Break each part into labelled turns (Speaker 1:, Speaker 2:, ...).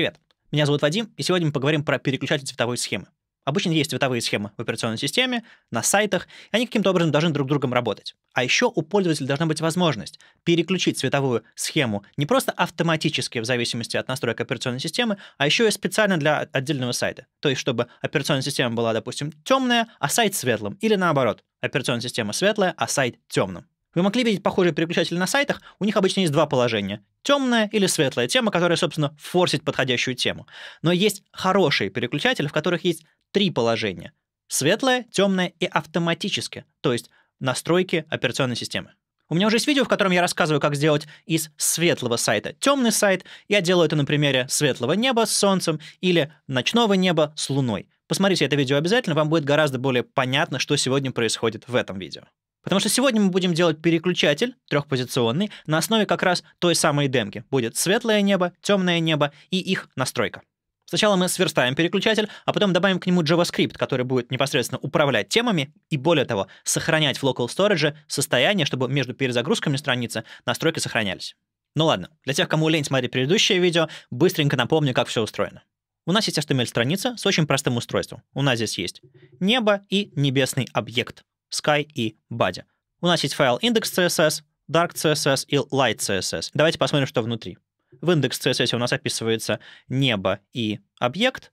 Speaker 1: Привет, меня зовут Вадим, и сегодня мы поговорим про переключатель цветовой схемы. Обычно есть цветовые схемы в операционной системе, на сайтах, и они каким-то образом должны друг с другом работать. А еще у пользователя должна быть возможность переключить цветовую схему не просто автоматически в зависимости от настроек операционной системы, а еще и специально для отдельного сайта. То есть, чтобы операционная система была, допустим, темная, а сайт светлым, или наоборот, операционная система светлая, а сайт темным. Вы могли видеть похожие переключатели на сайтах, у них обычно есть два положения. Темная или светлая тема, которая, собственно, форсит подходящую тему. Но есть хорошие переключатели, в которых есть три положения. светлая, темная и автоматически, то есть настройки операционной системы. У меня уже есть видео, в котором я рассказываю, как сделать из светлого сайта темный сайт. Я делаю это на примере светлого неба с солнцем или ночного неба с луной. Посмотрите это видео обязательно, вам будет гораздо более понятно, что сегодня происходит в этом видео. Потому что сегодня мы будем делать переключатель трехпозиционный на основе как раз той самой демки. Будет светлое небо, темное небо и их настройка. Сначала мы сверстаем переключатель, а потом добавим к нему JavaScript, который будет непосредственно управлять темами и, более того, сохранять в Local Storage состояние, чтобы между перезагрузками страницы настройки сохранялись. Ну ладно, для тех, кому лень смотреть предыдущее видео, быстренько напомню, как все устроено. У нас есть HTML-страница с очень простым устройством. У нас здесь есть небо и небесный объект. Sky и Body. У нас есть файл index.css, dark.css и light.css. Давайте посмотрим, что внутри. В index.css у нас описывается небо и объект,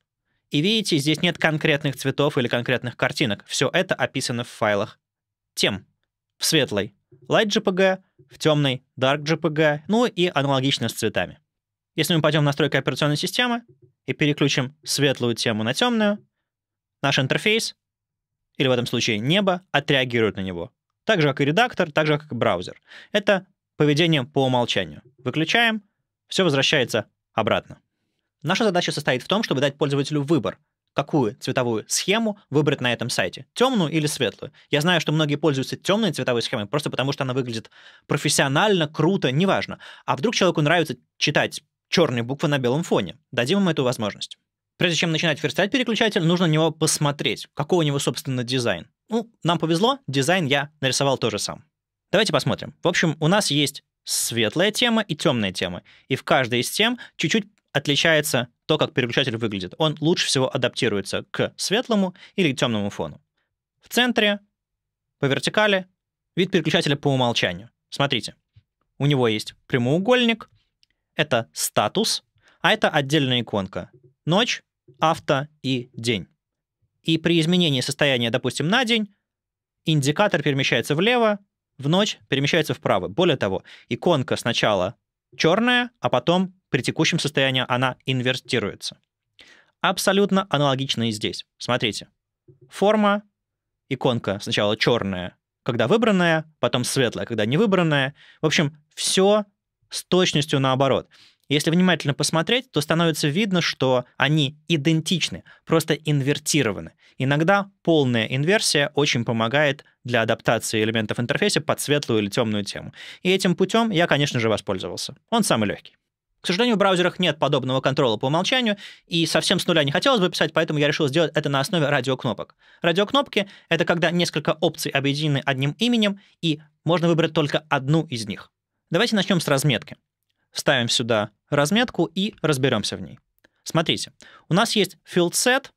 Speaker 1: и видите, здесь нет конкретных цветов или конкретных картинок. Все это описано в файлах тем. В светлой light.jpg, в темной dark.jpg. ну и аналогично с цветами. Если мы пойдем в настройки операционной системы и переключим светлую тему на темную, наш интерфейс или в этом случае небо, отреагирует на него. Так же, как и редактор, так же, как и браузер. Это поведение по умолчанию. Выключаем, все возвращается обратно. Наша задача состоит в том, чтобы дать пользователю выбор, какую цветовую схему выбрать на этом сайте, темную или светлую. Я знаю, что многие пользуются темной цветовой схемой просто потому, что она выглядит профессионально, круто, неважно. А вдруг человеку нравится читать черные буквы на белом фоне? Дадим ему эту возможность. Прежде чем начинать верстать переключатель, нужно на него посмотреть, какой у него, собственно, дизайн. Ну, нам повезло, дизайн я нарисовал тоже сам. Давайте посмотрим. В общем, у нас есть светлая тема и темная тема. И в каждой из тем чуть-чуть отличается то, как переключатель выглядит. Он лучше всего адаптируется к светлому или темному фону. В центре, по вертикали, вид переключателя по умолчанию. Смотрите, у него есть прямоугольник, это статус, а это отдельная иконка — ночь, авто и день. И при изменении состояния, допустим, на день, индикатор перемещается влево, в ночь перемещается вправо. Более того, иконка сначала черная, а потом при текущем состоянии она инвертируется. Абсолютно аналогично и здесь. Смотрите. Форма, иконка сначала черная, когда выбранная, потом светлая, когда не выбранная. В общем, все с точностью наоборот. Если внимательно посмотреть, то становится видно, что они идентичны, просто инвертированы. Иногда полная инверсия очень помогает для адаптации элементов интерфейса под светлую или темную тему. И этим путем я, конечно же, воспользовался. Он самый легкий. К сожалению, в браузерах нет подобного контрола по умолчанию, и совсем с нуля не хотелось бы писать, поэтому я решил сделать это на основе радиокнопок. Радиокнопки — это когда несколько опций объединены одним именем, и можно выбрать только одну из них. Давайте начнем с разметки ставим сюда разметку и разберемся в ней. Смотрите, у нас есть field set,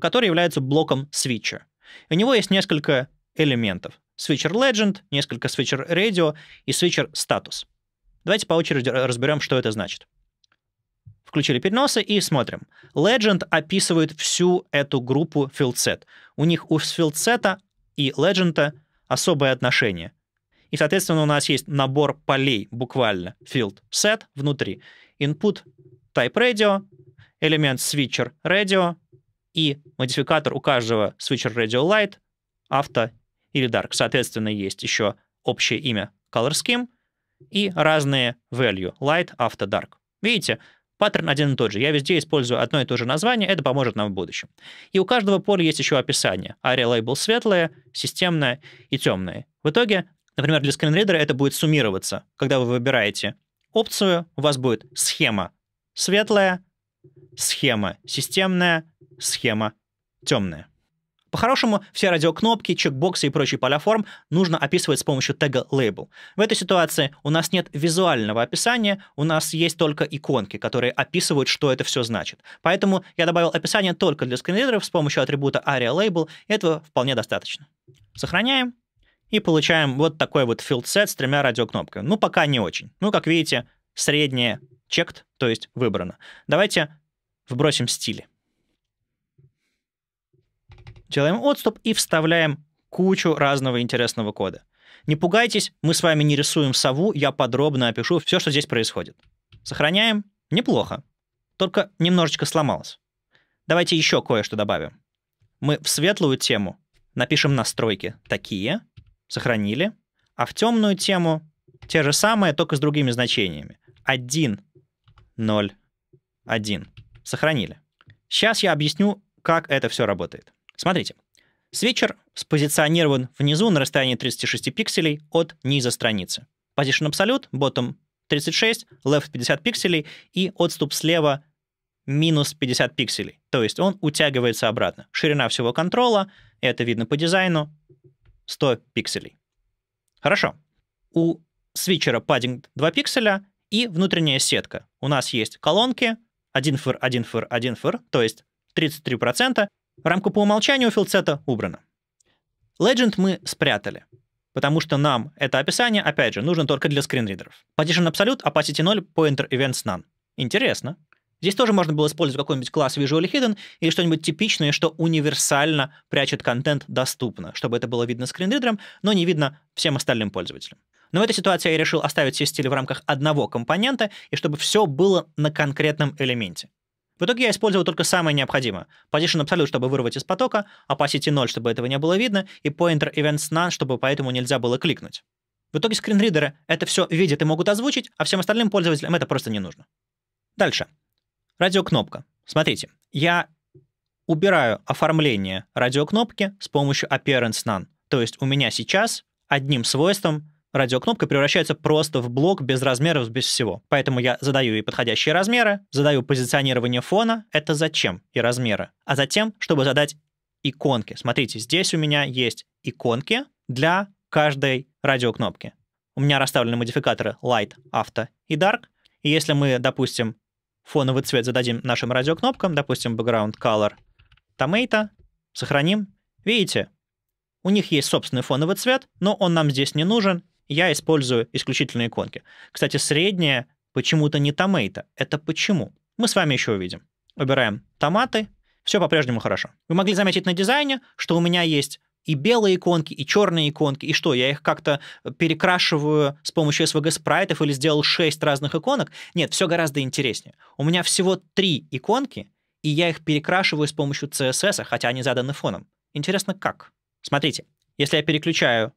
Speaker 1: который является блоком свитча. У него есть несколько элементов. Switcher legend, несколько switcher radio и switcher status. Давайте по очереди разберем, что это значит. Включили переносы и смотрим. Legend описывает всю эту группу FieldSet. У них у FieldSet и Legend особое отношение — и, соответственно, у нас есть набор полей, буквально, field set внутри. Input type radio, элемент switcher radio и модификатор у каждого switcher radio light, auto или dark. Соответственно, есть еще общее имя color scheme и разные value light, auto, dark. Видите, паттерн один и тот же. Я везде использую одно и то же название, это поможет нам в будущем. И у каждого поля есть еще описание. Area label светлое, системное и темное. В итоге Например, для скринридера это будет суммироваться. Когда вы выбираете опцию, у вас будет схема светлая, схема системная, схема темная. По-хорошему, все радиокнопки, чекбоксы и прочие поля форм нужно описывать с помощью тега label. В этой ситуации у нас нет визуального описания, у нас есть только иконки, которые описывают, что это все значит. Поэтому я добавил описание только для скринридеров с помощью атрибута aria label, и этого вполне достаточно. Сохраняем и получаем вот такой вот филдсет с тремя радиокнопками. Ну, пока не очень. Ну, как видите, среднее checked, то есть выбрано. Давайте вбросим стили. Делаем отступ и вставляем кучу разного интересного кода. Не пугайтесь, мы с вами не рисуем сову, я подробно опишу все, что здесь происходит. Сохраняем. Неплохо. Только немножечко сломалось. Давайте еще кое-что добавим. Мы в светлую тему напишем настройки такие, сохранили, а в темную тему те же самые, только с другими значениями. 1, 0, 1. Сохранили. Сейчас я объясню, как это все работает. Смотрите. свечер спозиционирован внизу на расстоянии 36 пикселей от низа страницы. Position Absolute, bottom 36, left 50 пикселей и отступ слева минус 50 пикселей. То есть он утягивается обратно. Ширина всего контрола, это видно по дизайну, 100 пикселей. Хорошо. У свитчера паддинг 2 пикселя и внутренняя сетка. У нас есть колонки 1 фыр, 1 фыр, 1 фыр, то есть 33%. Рамку по умолчанию у филцета убрана. Legend мы спрятали, потому что нам это описание, опять же, нужно только для скринридеров. Partition Absolute, Opacity 0, Pointer Events None. Интересно. Здесь тоже можно было использовать какой-нибудь класс visually Hidden или что-нибудь типичное, что универсально прячет контент доступно, чтобы это было видно скринридером, но не видно всем остальным пользователям. Но в этой ситуации я решил оставить все стили в рамках одного компонента, и чтобы все было на конкретном элементе. В итоге я использовал только самое необходимое. Position Absolute, чтобы вырвать из потока, Opacity 0, чтобы этого не было видно, и Pointer Events None, чтобы поэтому нельзя было кликнуть. В итоге скринридеры это все видят и могут озвучить, а всем остальным пользователям это просто не нужно. Дальше. Радиокнопка. Смотрите, я убираю оформление радиокнопки с помощью appearance none. То есть у меня сейчас одним свойством радиокнопка превращается просто в блок без размеров, без всего. Поэтому я задаю ей подходящие размеры, задаю позиционирование фона, это зачем и размеры. А затем, чтобы задать иконки. Смотрите, здесь у меня есть иконки для каждой радиокнопки. У меня расставлены модификаторы Light, Auto и Dark. И если мы, допустим, фоновый цвет зададим нашим радиокнопкам, допустим, background color tomato, сохраним. Видите, у них есть собственный фоновый цвет, но он нам здесь не нужен. Я использую исключительно иконки. Кстати, средняя почему-то не томейто. Это почему? Мы с вами еще увидим. Выбираем томаты. Все по-прежнему хорошо. Вы могли заметить на дизайне, что у меня есть и белые иконки, и черные иконки, и что, я их как-то э, перекрашиваю с помощью SVG спрайтов или сделал 6 разных иконок? Нет, все гораздо интереснее. У меня всего 3 иконки, и я их перекрашиваю с помощью CSS, хотя они заданы фоном. Интересно, как? Смотрите, если я переключаю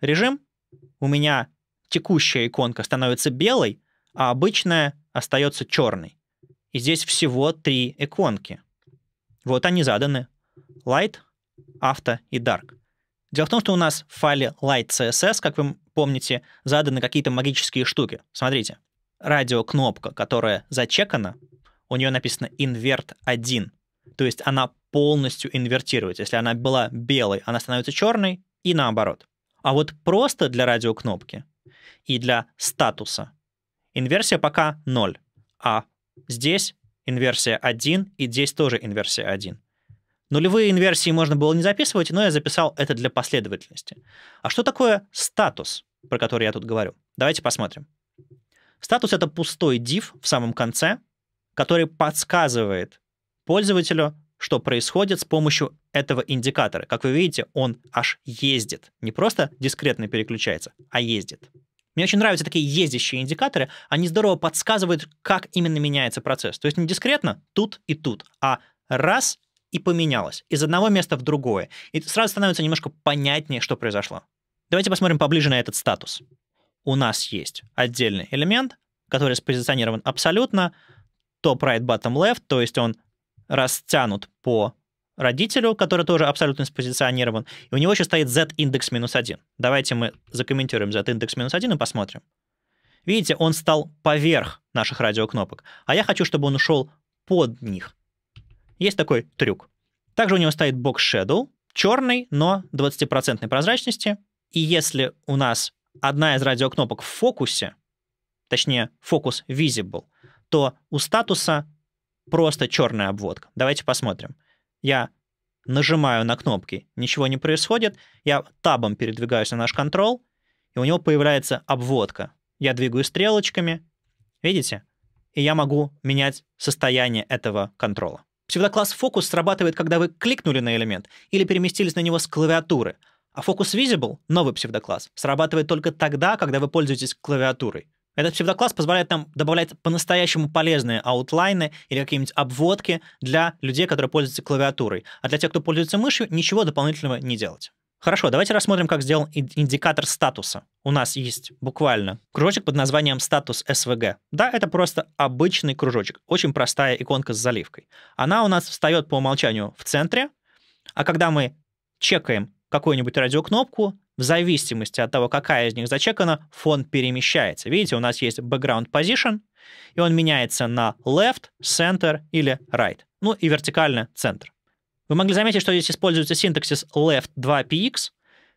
Speaker 1: режим, у меня текущая иконка становится белой, а обычная остается черной. И здесь всего три иконки. Вот они заданы. Light — авто и dark. Дело в том, что у нас в файле light.css, как вы помните, заданы какие-то магические штуки. Смотрите, радиокнопка, которая зачекана, у нее написано invert 1, то есть она полностью инвертирует. Если она была белой, она становится черной и наоборот. А вот просто для радиокнопки и для статуса инверсия пока 0, а здесь инверсия 1 и здесь тоже инверсия 1. Нулевые инверсии можно было не записывать, но я записал это для последовательности. А что такое статус, про который я тут говорю? Давайте посмотрим. Статус — это пустой div в самом конце, который подсказывает пользователю, что происходит с помощью этого индикатора. Как вы видите, он аж ездит. Не просто дискретно переключается, а ездит. Мне очень нравятся такие ездящие индикаторы. Они здорово подсказывают, как именно меняется процесс. То есть не дискретно тут и тут, а раз и поменялось из одного места в другое. И сразу становится немножко понятнее, что произошло. Давайте посмотрим поближе на этот статус. У нас есть отдельный элемент, который спозиционирован абсолютно top right, bottom left, то есть он растянут по родителю, который тоже абсолютно спозиционирован, и у него еще стоит z-индекс минус 1. Давайте мы закомментируем z-индекс минус 1 и посмотрим. Видите, он стал поверх наших радиокнопок, а я хочу, чтобы он ушел под них. Есть такой трюк. Также у него стоит бокс Shadow, черный, но 20% прозрачности. И если у нас одна из радиокнопок в фокусе, точнее, фокус visible, то у статуса просто черная обводка. Давайте посмотрим. Я нажимаю на кнопки, ничего не происходит, я табом передвигаюсь на наш контрол, и у него появляется обводка. Я двигаю стрелочками, видите? И я могу менять состояние этого контрола. Всегда класс фокус срабатывает, когда вы кликнули на элемент или переместились на него с клавиатуры, а фокус Visible, новый псевдокласс, срабатывает только тогда, когда вы пользуетесь клавиатурой. Этот псевдокласс позволяет нам добавлять по-настоящему полезные аутлайны или какие-нибудь обводки для людей, которые пользуются клавиатурой. А для тех, кто пользуется мышью, ничего дополнительного не делать. Хорошо, давайте рассмотрим, как сделан индикатор статуса. У нас есть буквально кружочек под названием статус SVG. Да, это просто обычный кружочек, очень простая иконка с заливкой. Она у нас встает по умолчанию в центре, а когда мы чекаем какую-нибудь радиокнопку, в зависимости от того, какая из них зачекана, фон перемещается. Видите, у нас есть background position, и он меняется на left, center или right. Ну и вертикально центр. Вы могли заметить, что здесь используется синтаксис left 2px.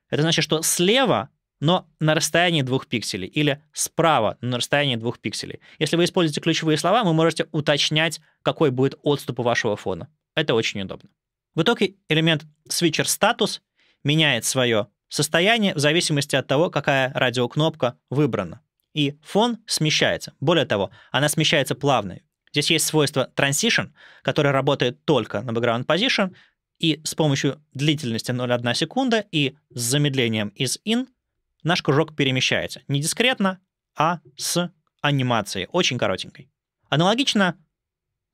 Speaker 1: Это значит, что слева, но на расстоянии двух пикселей, или справа, но на расстоянии двух пикселей. Если вы используете ключевые слова, вы можете уточнять, какой будет отступ у вашего фона. Это очень удобно. В итоге элемент switcher status меняет свое состояние в зависимости от того, какая радиокнопка выбрана. И фон смещается. Более того, она смещается плавно. Здесь есть свойство transition, которое работает только на background position, и с помощью длительности 0,1 секунда и с замедлением из in наш кружок перемещается. Не дискретно, а с анимацией, очень коротенькой. Аналогично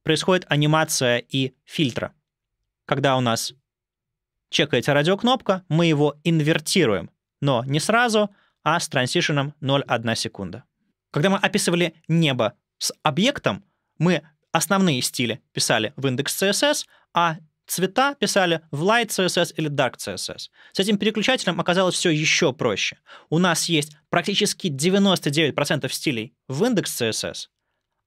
Speaker 1: происходит анимация и фильтра. Когда у нас чекается радиокнопка, мы его инвертируем, но не сразу, а с транзишеном 0,1 секунда. Когда мы описывали небо с объектом, мы основные стили писали в индекс CSS, а цвета писали в Light CSS или Dark CSS. С этим переключателем оказалось все еще проще. У нас есть практически 99% стилей в индекс CSS,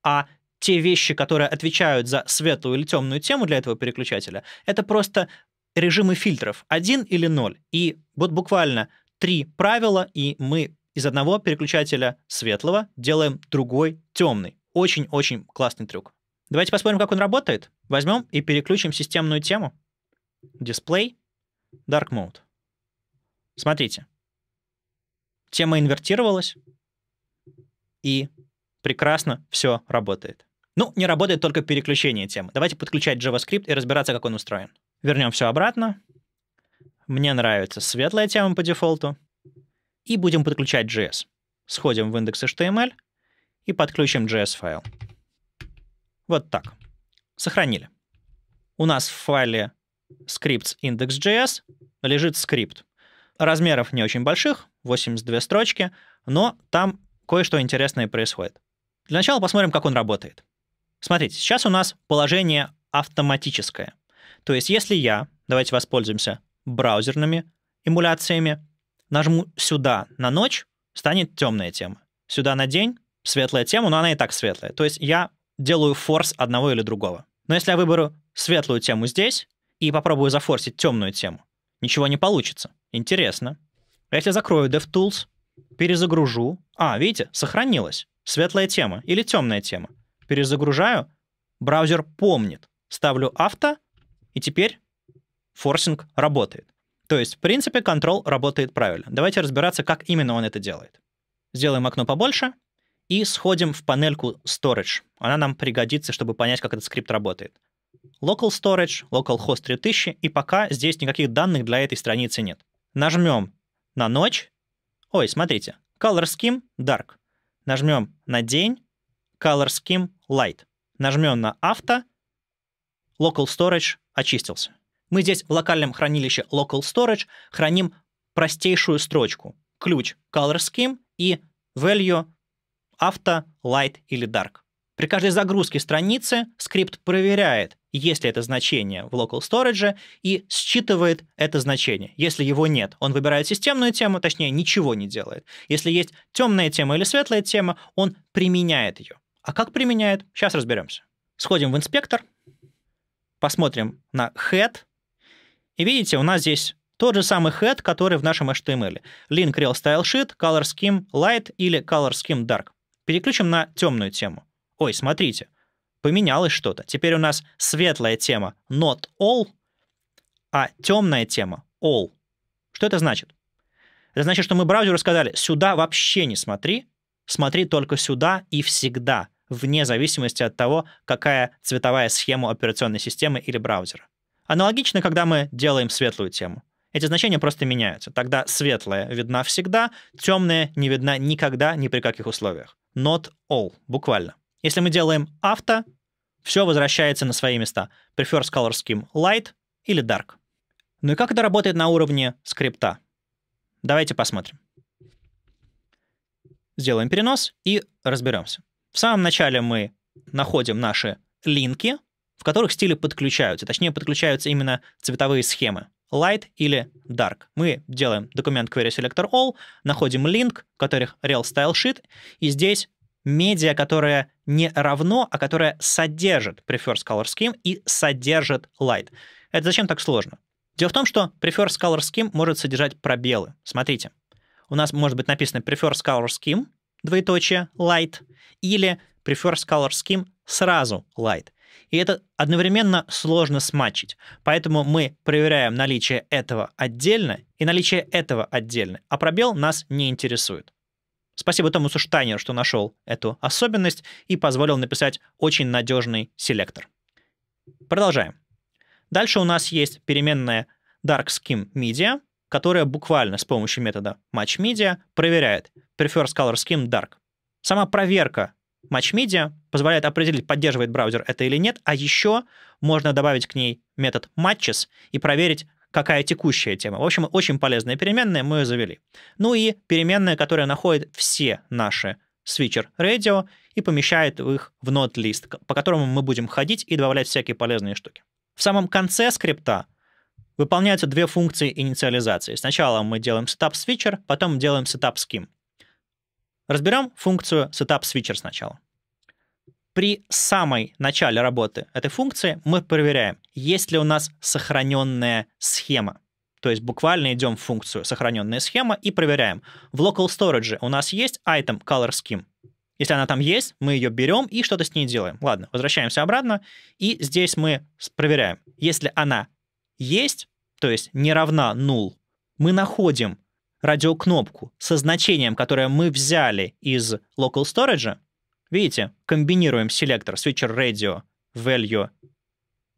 Speaker 1: а те вещи, которые отвечают за светлую или темную тему для этого переключателя, это просто режимы фильтров один или ноль. И вот буквально три правила, и мы из одного переключателя светлого делаем другой темный очень-очень классный трюк. Давайте посмотрим, как он работает. Возьмем и переключим системную тему. Display Dark Mode. Смотрите. Тема инвертировалась, и прекрасно все работает. Ну, не работает только переключение темы. Давайте подключать JavaScript и разбираться, как он устроен. Вернем все обратно. Мне нравится светлая тема по дефолту. И будем подключать JS. Сходим в индекс HTML — и подключим JS-файл. Вот так. Сохранили. У нас в файле scripts index.js лежит скрипт. Размеров не очень больших, 82 строчки, но там кое-что интересное происходит. Для начала посмотрим, как он работает. Смотрите, сейчас у нас положение автоматическое. То есть если я, давайте воспользуемся браузерными эмуляциями, нажму сюда на ночь, станет темная тема. Сюда на день светлая тему, но она и так светлая. То есть я делаю форс одного или другого. Но если я выберу светлую тему здесь и попробую зафорсить темную тему, ничего не получится. Интересно. А если закрою DevTools, перезагружу. А, видите, сохранилась. Светлая тема или темная тема. Перезагружаю, браузер помнит. Ставлю авто, и теперь форсинг работает. То есть, в принципе, контрол работает правильно. Давайте разбираться, как именно он это делает. Сделаем окно побольше, и сходим в панельку Storage. Она нам пригодится, чтобы понять, как этот скрипт работает. Local Storage, localhost 3000, и пока здесь никаких данных для этой страницы нет. Нажмем на ночь. Ой, смотрите, Color Scheme Dark. Нажмем на день, Color Scheme Light. Нажмем на авто, Local Storage очистился. Мы здесь в локальном хранилище Local Storage храним простейшую строчку. Ключ Color Scheme и value авто, light или dark. При каждой загрузке страницы скрипт проверяет, есть ли это значение в local storage, и считывает это значение. Если его нет, он выбирает системную тему, точнее, ничего не делает. Если есть темная тема или светлая тема, он применяет ее. А как применяет? Сейчас разберемся. Сходим в инспектор, посмотрим на head, и видите, у нас здесь тот же самый head, который в нашем HTML. Link real style sheet, color scheme light или color scheme dark. Переключим на темную тему. Ой, смотрите, поменялось что-то. Теперь у нас светлая тема not all, а темная тема all. Что это значит? Это значит, что мы браузеру сказали, сюда вообще не смотри, смотри только сюда и всегда, вне зависимости от того, какая цветовая схема операционной системы или браузера. Аналогично, когда мы делаем светлую тему. Эти значения просто меняются. Тогда светлая видна всегда, темная не видна никогда, ни при каких условиях. Not all, буквально. Если мы делаем авто, все возвращается на свои места. Prefers color scheme light или dark. Ну и как это работает на уровне скрипта? Давайте посмотрим. Сделаем перенос и разберемся. В самом начале мы находим наши линки, в которых стили подключаются, точнее подключаются именно цветовые схемы light или dark. Мы делаем документ query selector all, находим link, в которых real style sheet, и здесь медиа, которое не равно, а которое содержит prefers color scheme и содержит light. Это зачем так сложно? Дело в том, что prefers color scheme может содержать пробелы. Смотрите, у нас может быть написано prefers color scheme, двоеточие, light, или prefers color scheme сразу light. И это одновременно сложно смачить. Поэтому мы проверяем наличие этого отдельно и наличие этого отдельно. А пробел нас не интересует. Спасибо Томасу Штайнеру, что нашел эту особенность и позволил написать очень надежный селектор. Продолжаем. Дальше у нас есть переменная dark scheme media, которая буквально с помощью метода matchMedia проверяет prefers color scheme dark. Сама проверка MatchMedia позволяет определить, поддерживает браузер это или нет, а еще можно добавить к ней метод matches и проверить, какая текущая тема. В общем, очень полезная переменная, мы ее завели. Ну и переменная, которая находит все наши Switcher radio и помещает их в нот list по которому мы будем ходить и добавлять всякие полезные штуки. В самом конце скрипта выполняются две функции инициализации. Сначала мы делаем setup switcher, потом делаем setup scheme. Разберем функцию setup switcher сначала. При самой начале работы этой функции мы проверяем, есть ли у нас сохраненная схема. То есть буквально идем в функцию «сохраненная схема» и проверяем. В local storage у нас есть item color scheme. Если она там есть, мы ее берем и что-то с ней делаем. Ладно, возвращаемся обратно, и здесь мы проверяем. Если она есть, то есть не равна null, мы находим радиокнопку со значением, которое мы взяли из local storage, видите, комбинируем селектор switcher radio value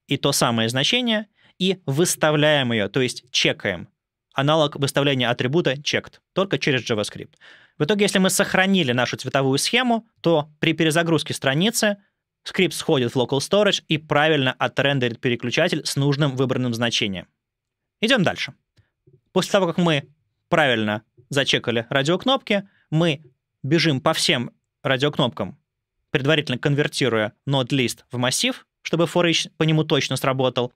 Speaker 1: и то самое значение, и выставляем ее, то есть чекаем. Аналог выставления атрибута checked, только через JavaScript. В итоге, если мы сохранили нашу цветовую схему, то при перезагрузке страницы скрипт сходит в local storage и правильно отрендерит переключатель с нужным выбранным значением. Идем дальше. После того, как мы правильно зачекали радиокнопки, мы бежим по всем радиокнопкам, предварительно конвертируя нод-лист в массив, чтобы for each по нему точно сработал.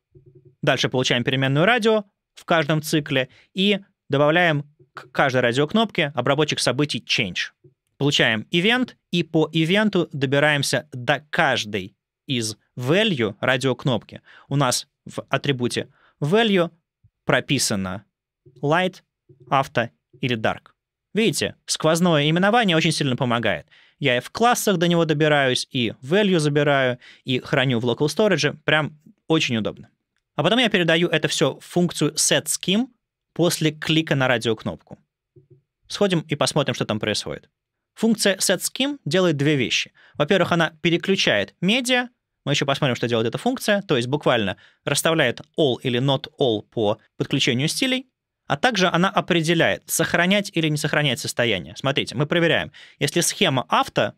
Speaker 1: Дальше получаем переменную радио в каждом цикле и добавляем к каждой радиокнопке обработчик событий change. Получаем event и по ивенту добираемся до каждой из value радиокнопки. У нас в атрибуте value прописано light авто или dark. Видите, сквозное именование очень сильно помогает. Я и в классах до него добираюсь, и value забираю, и храню в local storage. Прям очень удобно. А потом я передаю это все в функцию setScheme после клика на радиокнопку. Сходим и посмотрим, что там происходит. Функция setScheme делает две вещи. Во-первых, она переключает медиа, мы еще посмотрим, что делает эта функция, то есть буквально расставляет all или not all по подключению стилей, а также она определяет, сохранять или не сохранять состояние. Смотрите, мы проверяем. Если схема авто,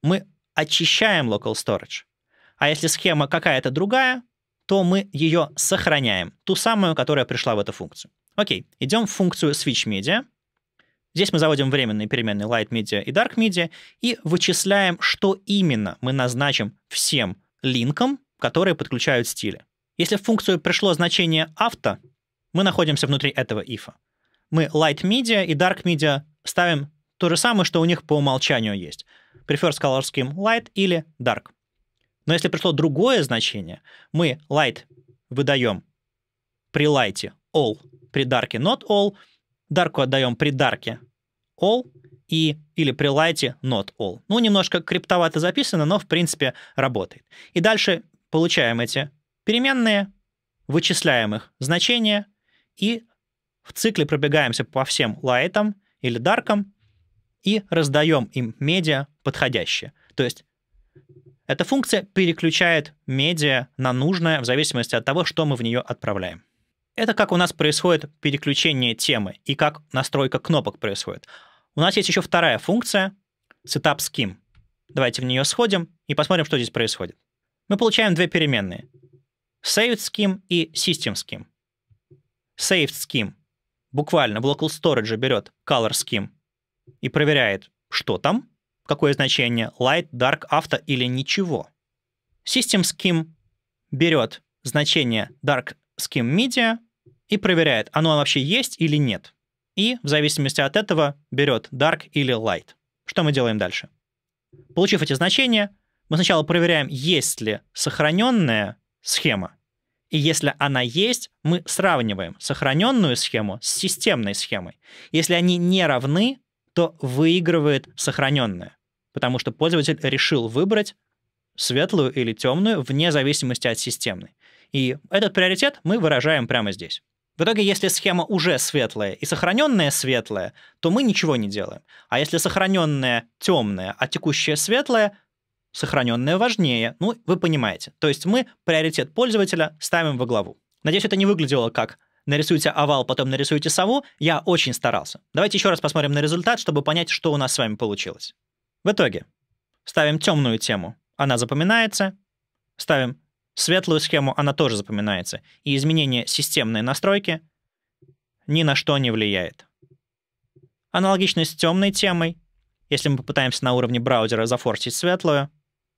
Speaker 1: мы очищаем local storage. А если схема какая-то другая, то мы ее сохраняем, ту самую, которая пришла в эту функцию. Окей, идем в функцию switch media. Здесь мы заводим временные переменные light media и dark media и вычисляем, что именно мы назначим всем линкам, которые подключают стили. Если в функцию пришло значение авто, мы находимся внутри этого ифа. Мы light media и dark media ставим то же самое, что у них по умолчанию есть. Prefer color scheme light или dark. Но если пришло другое значение, мы light выдаем при лайте all, при дарке not all, дарку отдаем при дарке all и или при лайте not all. Ну, немножко криптовато записано, но в принципе работает. И дальше получаем эти переменные, вычисляем их значения, и в цикле пробегаемся по всем лайтам или даркам и раздаем им медиа подходящее. То есть эта функция переключает медиа на нужное в зависимости от того, что мы в нее отправляем. Это как у нас происходит переключение темы и как настройка кнопок происходит. У нас есть еще вторая функция — setup scheme. Давайте в нее сходим и посмотрим, что здесь происходит. Мы получаем две переменные — save scheme и system scheme saved scheme. Буквально в local storage берет color scheme и проверяет, что там, какое значение, light, dark, auto или ничего. System scheme берет значение dark scheme media и проверяет, оно вообще есть или нет. И в зависимости от этого берет dark или light. Что мы делаем дальше? Получив эти значения, мы сначала проверяем, есть ли сохраненная схема, и если она есть, мы сравниваем сохраненную схему с системной схемой. Если они не равны, то выигрывает сохраненная, потому что пользователь решил выбрать светлую или темную вне зависимости от системной. И этот приоритет мы выражаем прямо здесь. В итоге, если схема уже светлая и сохраненная светлая, то мы ничего не делаем. А если сохраненная темная, а текущая светлая, сохраненное важнее. Ну, вы понимаете. То есть мы приоритет пользователя ставим во главу. Надеюсь, это не выглядело как нарисуйте овал, потом нарисуйте сову. Я очень старался. Давайте еще раз посмотрим на результат, чтобы понять, что у нас с вами получилось. В итоге ставим темную тему, она запоминается. Ставим светлую схему, она тоже запоминается. И изменение системной настройки ни на что не влияет. Аналогично с темной темой, если мы попытаемся на уровне браузера зафорсить светлую,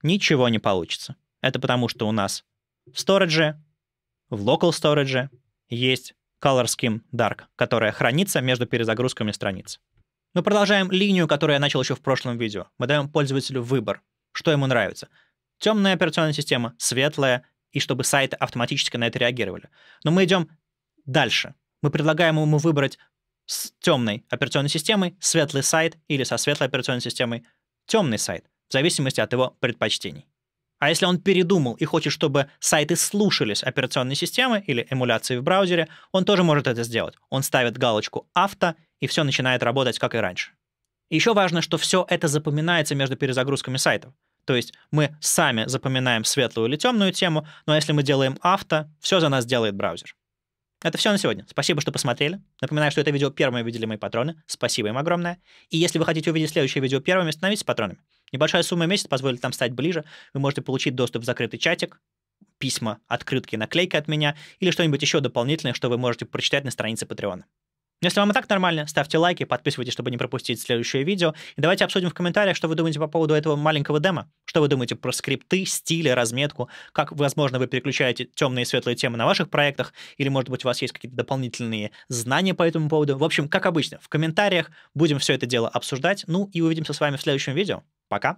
Speaker 1: ничего не получится. Это потому, что у нас в Storage, в Local Storage есть Color Scheme Dark, которая хранится между перезагрузками страниц. Мы продолжаем линию, которую я начал еще в прошлом видео. Мы даем пользователю выбор, что ему нравится. Темная операционная система, светлая, и чтобы сайты автоматически на это реагировали. Но мы идем дальше. Мы предлагаем ему выбрать с темной операционной системой светлый сайт или со светлой операционной системой темный сайт в зависимости от его предпочтений. А если он передумал и хочет, чтобы сайты слушались операционной системы или эмуляции в браузере, он тоже может это сделать. Он ставит галочку «Авто», и все начинает работать, как и раньше. Еще важно, что все это запоминается между перезагрузками сайтов. То есть мы сами запоминаем светлую или темную тему, но если мы делаем авто, все за нас делает браузер. Это все на сегодня. Спасибо, что посмотрели. Напоминаю, что это видео первыми видели мои патроны. Спасибо им огромное. И если вы хотите увидеть следующее видео первыми, становитесь патронами. Небольшая сумма в месяц позволит нам стать ближе. Вы можете получить доступ в закрытый чатик, письма, открытки, наклейки от меня или что-нибудь еще дополнительное, что вы можете прочитать на странице Патреона. Ну, если вам и так нормально, ставьте лайки, подписывайтесь, чтобы не пропустить следующее видео. И давайте обсудим в комментариях, что вы думаете по поводу этого маленького демо. Что вы думаете про скрипты, стили, разметку, как, возможно, вы переключаете темные и светлые темы на ваших проектах, или, может быть, у вас есть какие-то дополнительные знания по этому поводу. В общем, как обычно, в комментариях будем все это дело обсуждать. Ну и увидимся с вами в следующем видео. Пока!